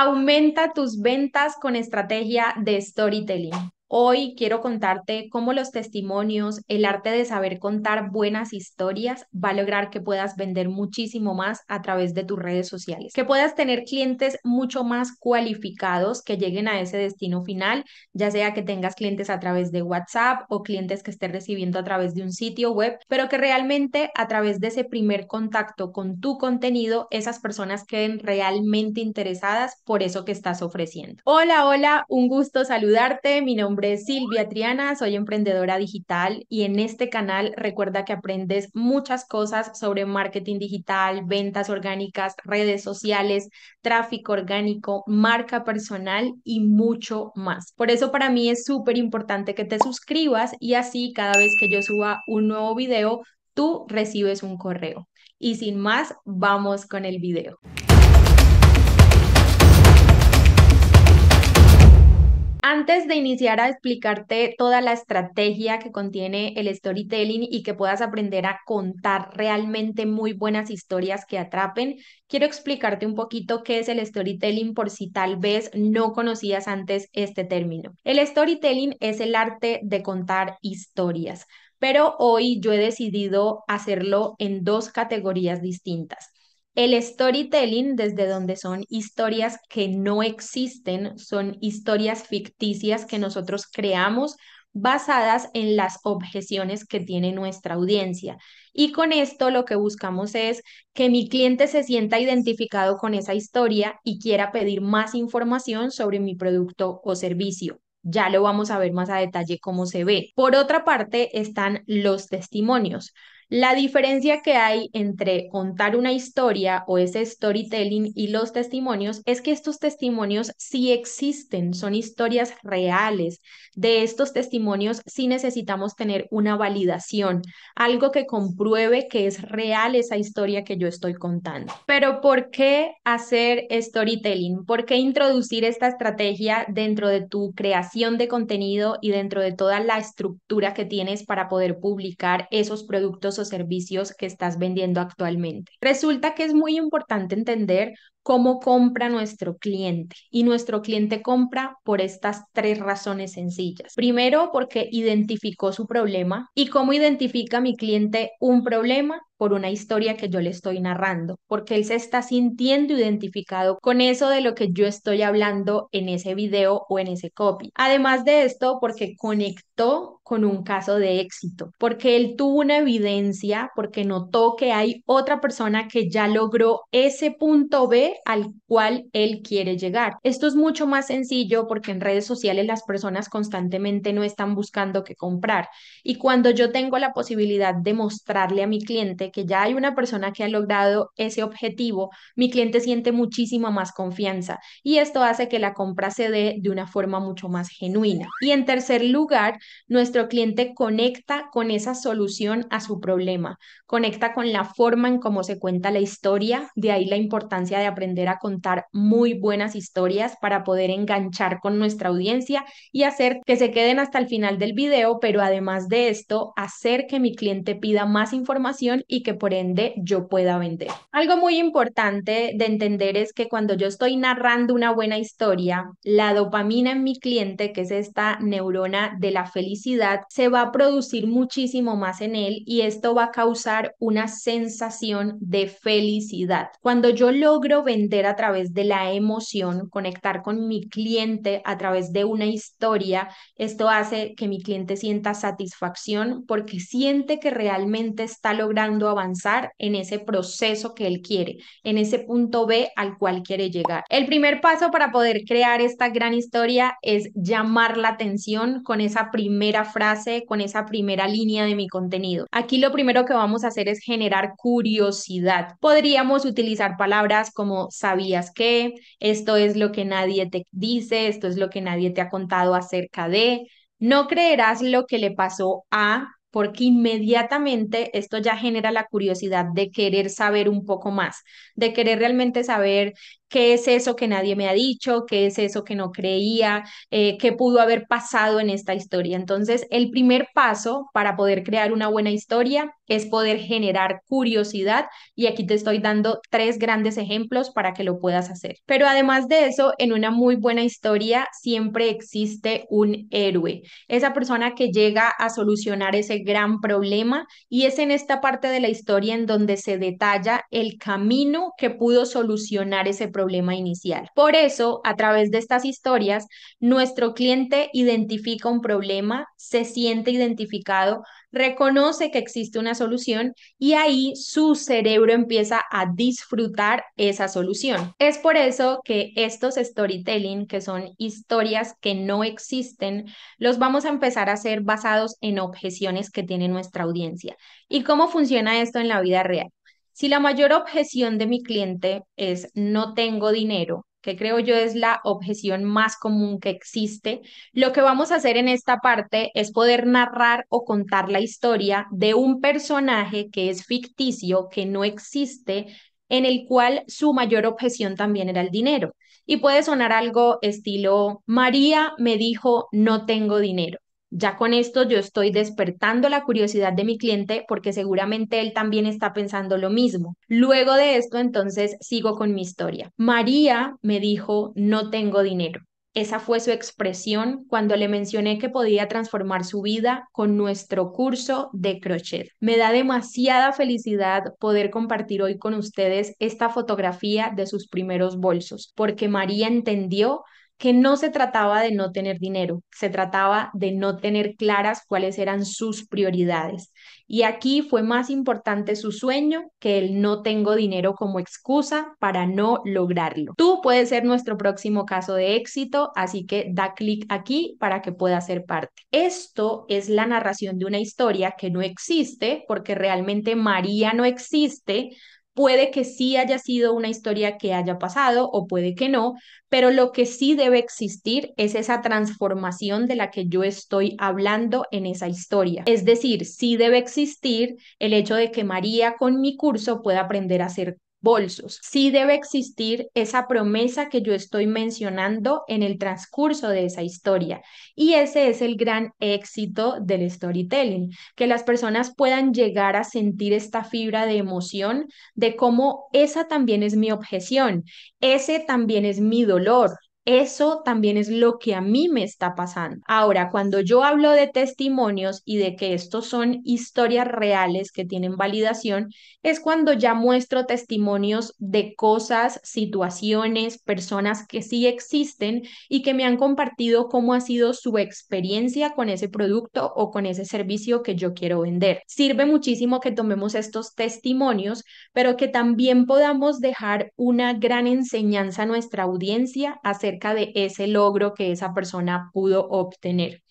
Aumenta tus ventas con estrategia de storytelling. Hoy quiero contarte cómo los testimonios, el arte de saber contar buenas historias va a lograr que puedas vender muchísimo más a través de tus redes sociales, que puedas tener clientes mucho más cualificados que lleguen a ese destino final, ya sea que tengas clientes a través de WhatsApp o clientes que estés recibiendo a través de un sitio web, pero que realmente a través de ese primer contacto con tu contenido, esas personas queden realmente interesadas por eso que estás ofreciendo. Hola, hola, un gusto saludarte. Mi nombre Silvia Triana, soy emprendedora digital y en este canal recuerda que aprendes muchas cosas sobre marketing digital, ventas orgánicas, redes sociales, tráfico orgánico, marca personal y mucho más. Por eso para mí es súper importante que te suscribas y así cada vez que yo suba un nuevo video, tú recibes un correo. Y sin más, vamos con el video. Antes de iniciar a explicarte toda la estrategia que contiene el storytelling y que puedas aprender a contar realmente muy buenas historias que atrapen, quiero explicarte un poquito qué es el storytelling por si tal vez no conocías antes este término. El storytelling es el arte de contar historias pero hoy yo he decidido hacerlo en dos categorías distintas. El storytelling, desde donde son historias que no existen, son historias ficticias que nosotros creamos basadas en las objeciones que tiene nuestra audiencia. Y con esto lo que buscamos es que mi cliente se sienta identificado con esa historia y quiera pedir más información sobre mi producto o servicio. Ya lo vamos a ver más a detalle cómo se ve. Por otra parte están los testimonios. La diferencia que hay entre contar una historia o ese storytelling y los testimonios es que estos testimonios sí existen, son historias reales. De estos testimonios sí necesitamos tener una validación, algo que compruebe que es real esa historia que yo estoy contando. Pero ¿por qué hacer storytelling? ¿Por qué introducir esta estrategia dentro de tu creación de contenido y dentro de toda la estructura que tienes para poder publicar esos productos o servicios que estás vendiendo actualmente. Resulta que es muy importante entender cómo compra nuestro cliente. Y nuestro cliente compra por estas tres razones sencillas. Primero, porque identificó su problema. ¿Y cómo identifica mi cliente un problema? por una historia que yo le estoy narrando, porque él se está sintiendo identificado con eso de lo que yo estoy hablando en ese video o en ese copy. Además de esto, porque conectó con un caso de éxito, porque él tuvo una evidencia, porque notó que hay otra persona que ya logró ese punto B al cual él quiere llegar. Esto es mucho más sencillo porque en redes sociales las personas constantemente no están buscando qué comprar. Y cuando yo tengo la posibilidad de mostrarle a mi cliente que ya hay una persona que ha logrado ese objetivo, mi cliente siente muchísima más confianza y esto hace que la compra se dé de una forma mucho más genuina. Y en tercer lugar, nuestro cliente conecta con esa solución a su problema, conecta con la forma en cómo se cuenta la historia, de ahí la importancia de aprender a contar muy buenas historias para poder enganchar con nuestra audiencia y hacer que se queden hasta el final del video, pero además de esto, hacer que mi cliente pida más información y que por ende yo pueda vender. Algo muy importante de entender es que cuando yo estoy narrando una buena historia, la dopamina en mi cliente, que es esta neurona de la felicidad, se va a producir muchísimo más en él y esto va a causar una sensación de felicidad. Cuando yo logro vender a través de la emoción, conectar con mi cliente a través de una historia. Esto hace que mi cliente sienta satisfacción porque siente que realmente está logrando avanzar en ese proceso que él quiere, en ese punto B al cual quiere llegar. El primer paso para poder crear esta gran historia es llamar la atención con esa primera frase, con esa primera línea de mi contenido. Aquí lo primero que vamos a hacer es generar curiosidad. Podríamos utilizar palabras como sabías que, esto es lo que nadie te dice, esto es lo que nadie te ha contado acerca de, no creerás lo que le pasó a, porque inmediatamente esto ya genera la curiosidad de querer saber un poco más, de querer realmente saber qué es eso que nadie me ha dicho, qué es eso que no creía, eh, qué pudo haber pasado en esta historia. Entonces, el primer paso para poder crear una buena historia es poder generar curiosidad y aquí te estoy dando tres grandes ejemplos para que lo puedas hacer. Pero además de eso, en una muy buena historia siempre existe un héroe, esa persona que llega a solucionar ese gran problema y es en esta parte de la historia en donde se detalla el camino que pudo solucionar ese problema problema inicial. Por eso, a través de estas historias, nuestro cliente identifica un problema, se siente identificado, reconoce que existe una solución y ahí su cerebro empieza a disfrutar esa solución. Es por eso que estos storytelling, que son historias que no existen, los vamos a empezar a hacer basados en objeciones que tiene nuestra audiencia. ¿Y cómo funciona esto en la vida real? Si la mayor objeción de mi cliente es no tengo dinero, que creo yo es la objeción más común que existe, lo que vamos a hacer en esta parte es poder narrar o contar la historia de un personaje que es ficticio, que no existe, en el cual su mayor objeción también era el dinero. Y puede sonar algo estilo, María me dijo, no tengo dinero. Ya con esto yo estoy despertando la curiosidad de mi cliente porque seguramente él también está pensando lo mismo. Luego de esto, entonces sigo con mi historia. María me dijo, no tengo dinero. Esa fue su expresión cuando le mencioné que podía transformar su vida con nuestro curso de crochet. Me da demasiada felicidad poder compartir hoy con ustedes esta fotografía de sus primeros bolsos, porque María entendió que no se trataba de no tener dinero, se trataba de no tener claras cuáles eran sus prioridades. Y aquí fue más importante su sueño que el no tengo dinero como excusa para no lograrlo. Tú puedes ser nuestro próximo caso de éxito, así que da clic aquí para que puedas ser parte. Esto es la narración de una historia que no existe porque realmente María no existe, Puede que sí haya sido una historia que haya pasado o puede que no, pero lo que sí debe existir es esa transformación de la que yo estoy hablando en esa historia. Es decir, sí debe existir el hecho de que María con mi curso pueda aprender a ser bolsos. Sí debe existir esa promesa que yo estoy mencionando en el transcurso de esa historia. Y ese es el gran éxito del storytelling, que las personas puedan llegar a sentir esta fibra de emoción de cómo esa también es mi objeción, ese también es mi dolor, eso también es lo que a mí me está pasando. Ahora, cuando yo hablo de testimonios y de que estos son historias reales que tienen validación, es cuando ya muestro testimonios de cosas, situaciones, personas que sí existen y que me han compartido cómo ha sido su experiencia con ese producto o con ese servicio que yo quiero vender. Sirve muchísimo que tomemos estos testimonios, pero que también podamos dejar una gran enseñanza a nuestra audiencia acerca de ese logro que esa persona pudo obtener.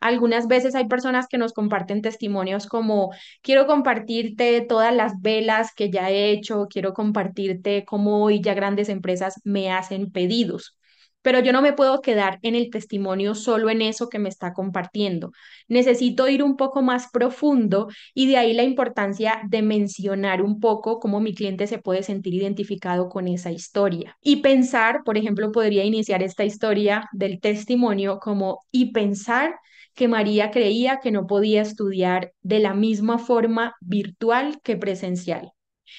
Algunas veces hay personas que nos comparten testimonios como, quiero compartirte todas las velas que ya he hecho, quiero compartirte cómo hoy ya grandes empresas me hacen pedidos pero yo no me puedo quedar en el testimonio solo en eso que me está compartiendo. Necesito ir un poco más profundo y de ahí la importancia de mencionar un poco cómo mi cliente se puede sentir identificado con esa historia. Y pensar, por ejemplo, podría iniciar esta historia del testimonio como y pensar que María creía que no podía estudiar de la misma forma virtual que presencial.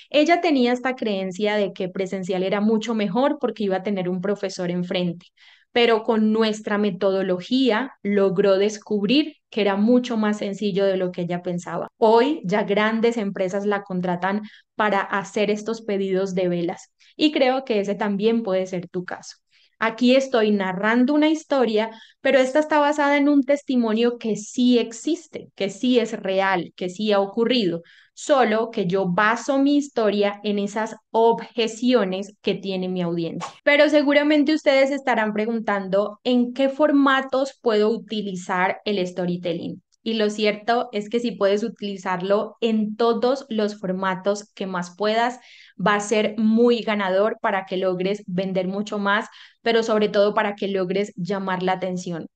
Ella tenía esta creencia de que presencial era mucho mejor porque iba a tener un profesor enfrente, pero con nuestra metodología logró descubrir que era mucho más sencillo de lo que ella pensaba. Hoy ya grandes empresas la contratan para hacer estos pedidos de velas y creo que ese también puede ser tu caso. Aquí estoy narrando una historia, pero esta está basada en un testimonio que sí existe, que sí es real, que sí ha ocurrido, solo que yo baso mi historia en esas objeciones que tiene mi audiencia. Pero seguramente ustedes estarán preguntando en qué formatos puedo utilizar el storytelling y lo cierto es que si puedes utilizarlo en todos los formatos que más puedas, va a ser muy ganador para que logres vender mucho más, pero sobre todo para que logres llamar la atención.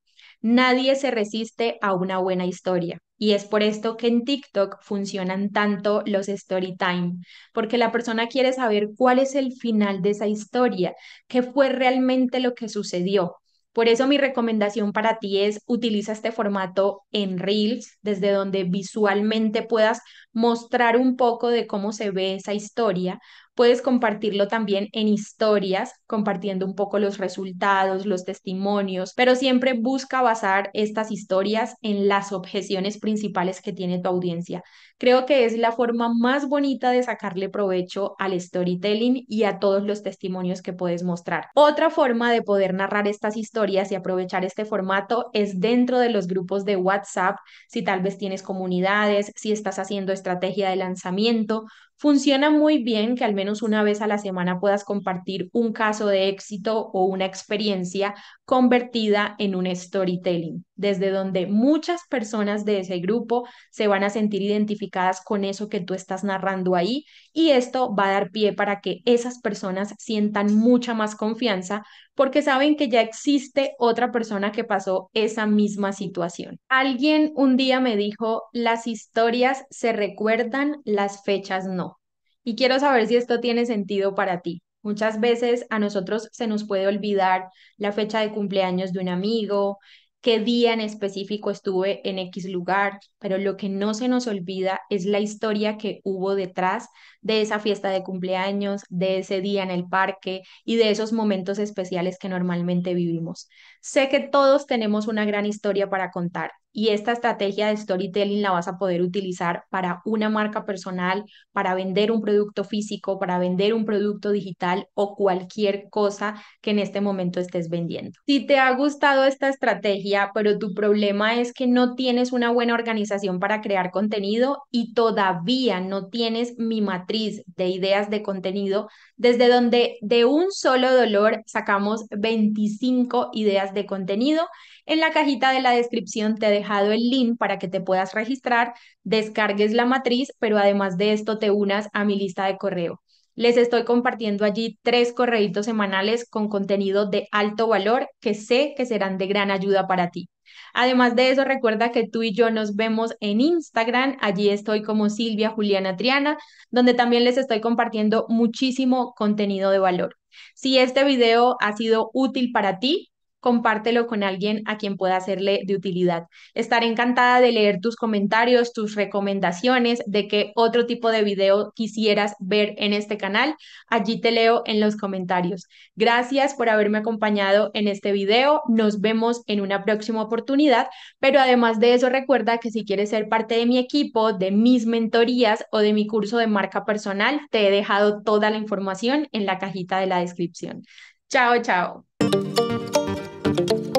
Nadie se resiste a una buena historia. Y es por esto que en TikTok funcionan tanto los story time, porque la persona quiere saber cuál es el final de esa historia, qué fue realmente lo que sucedió. Por eso mi recomendación para ti es utiliza este formato en Reels, desde donde visualmente puedas mostrar un poco de cómo se ve esa historia. Puedes compartirlo también en historias, compartiendo un poco los resultados, los testimonios, pero siempre busca basar estas historias en las objeciones principales que tiene tu audiencia. Creo que es la forma más bonita de sacarle provecho al storytelling y a todos los testimonios que puedes mostrar. Otra forma de poder narrar estas historias y aprovechar este formato es dentro de los grupos de WhatsApp, si tal vez tienes comunidades, si estás haciendo este estrategia de lanzamiento. Funciona muy bien que al menos una vez a la semana puedas compartir un caso de éxito o una experiencia convertida en un storytelling, desde donde muchas personas de ese grupo se van a sentir identificadas con eso que tú estás narrando ahí y esto va a dar pie para que esas personas sientan mucha más confianza porque saben que ya existe otra persona que pasó esa misma situación. Alguien un día me dijo, las historias se recuerdan, las fechas no. Y quiero saber si esto tiene sentido para ti. Muchas veces a nosotros se nos puede olvidar la fecha de cumpleaños de un amigo, qué día en específico estuve en X lugar, pero lo que no se nos olvida es la historia que hubo detrás de esa fiesta de cumpleaños, de ese día en el parque y de esos momentos especiales que normalmente vivimos. Sé que todos tenemos una gran historia para contar y esta estrategia de storytelling la vas a poder utilizar para una marca personal, para vender un producto físico, para vender un producto digital o cualquier cosa que en este momento estés vendiendo. Si te ha gustado esta estrategia, pero tu problema es que no tienes una buena organización para crear contenido y todavía no tienes mi matriz de ideas de contenido, desde donde de un solo dolor sacamos 25 ideas de contenido, en la cajita de la descripción te dejo el link para que te puedas registrar, descargues la matriz, pero además de esto te unas a mi lista de correo. Les estoy compartiendo allí tres correitos semanales con contenido de alto valor que sé que serán de gran ayuda para ti. Además de eso, recuerda que tú y yo nos vemos en Instagram. Allí estoy como Silvia Juliana Triana, donde también les estoy compartiendo muchísimo contenido de valor. Si este video ha sido útil para ti, compártelo con alguien a quien pueda hacerle de utilidad. Estaré encantada de leer tus comentarios, tus recomendaciones, de qué otro tipo de video quisieras ver en este canal. Allí te leo en los comentarios. Gracias por haberme acompañado en este video. Nos vemos en una próxima oportunidad, pero además de eso recuerda que si quieres ser parte de mi equipo, de mis mentorías o de mi curso de marca personal, te he dejado toda la información en la cajita de la descripción. Chao, chao. Thank you.